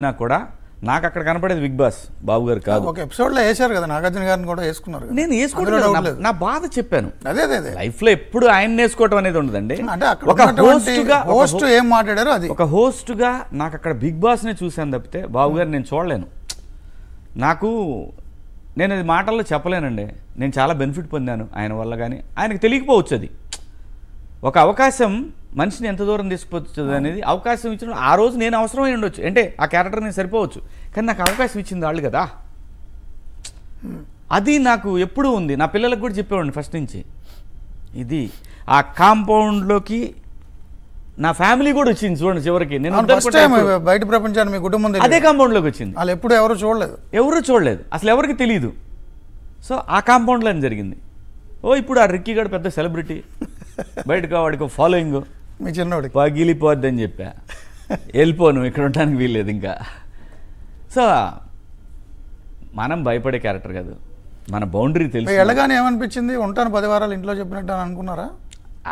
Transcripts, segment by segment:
అయినా కూడా నాకు అక్కడ కనపడేది బిగ్ బాస్ బాబు గారు కాదు ఒక ఎపిసోడ్లో వేశారు కదా నాగార్జున గారిని కూడా వేసుకున్నారు నేను వేసుకోవడం నా బాధ చెప్పాను అదే అదే లైఫ్లో ఎప్పుడు ఆయన వేసుకోవటం అనేది ఉండదండి ఒక హోస్ట్ ఏం అది ఒక హోస్ట్గా నాకు అక్కడ బిగ్ బాస్నే చూశాను తప్పితే బాబు గారు నేను చూడలేను నాకు నేను అది మాటల్లో చెప్పలేనండి నేను చాలా బెనిఫిట్ పొందాను ఆయన వల్ల కానీ ఆయనకు తెలియకపోవచ్చు అది ఒక అవకాశం మనిషిని ఎంత దూరం తీసుకుపోతుంది అనేది అవకాశం ఇచ్చిన ఆ రోజు నేను అవసరమై ఉండొచ్చు అంటే ఆ క్యారెక్టర్ నేను సరిపోవచ్చు కానీ నాకు అవకాశం ఇచ్చింది వాళ్ళు కదా అది నాకు ఎప్పుడు ఉంది నా పిల్లలకు కూడా చెప్పేవాడిని ఫస్ట్ నుంచి ఇది ఆ కాంపౌండ్లోకి నా ఫ్యామిలీ కూడా వచ్చింది చూడండి చివరికి నేను బయట ప్రపంచాన్ని మీ కుటుంబం అదే కాంపౌండ్లోకి వచ్చింది వాళ్ళు ఎప్పుడు ఎవరు చూడలేదు ఎవరు చూడలేదు అసలు ఎవరికి తెలియదు సో ఆ అని జరిగింది ఓ ఇప్పుడు ఆ రిక్కీ గడ పెద్ద సెలబ్రిటీ బయటకు వాడికి ఫాలోయింగ్ మీ చిన్నవాడికి పగిలిపోద్దని చెప్పా వెళ్ళిపోను ఇక్కడ ఉండడానికి వీల్లేదు ఇంకా సో మనం భయపడే క్యారెక్టర్ కాదు మన బౌండరీ తెలుసు వెళ్ళగానే ఏమనిపించింది ఉంటాను పది వారాలు ఇంట్లో చెప్పినట్టు అని అనుకున్నారా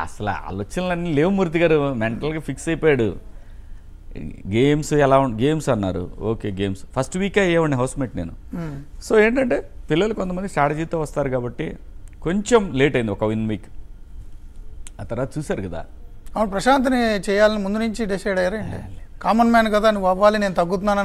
అసలు ఆలోచనలన్నీ లేవు మూర్తి గారు మెంటల్గా ఫిక్స్ అయిపోయాడు గేమ్స్ ఎలా గేమ్స్ అన్నారు ఓకే గేమ్స్ ఫస్ట్ వీకే అయ్యేవాడిని హౌస్మేట్ నేను hmm. సో ఏంటంటే పిల్లలు కొంతమంది స్ట్రాటజీతో వస్తారు కాబట్టి కొంచెం లేట్ అయింది ఒక విన్ వీక్ ఆ తర్వాత చూశారు కదా అవును ప్రశాంత్ని చేయాలని ముందు నుంచి డిసైడ్ అయ్యారు కామన్ మ్యాన్ కదా నువ్వు అవ్వాలి నేను తగ్గుతున్నానని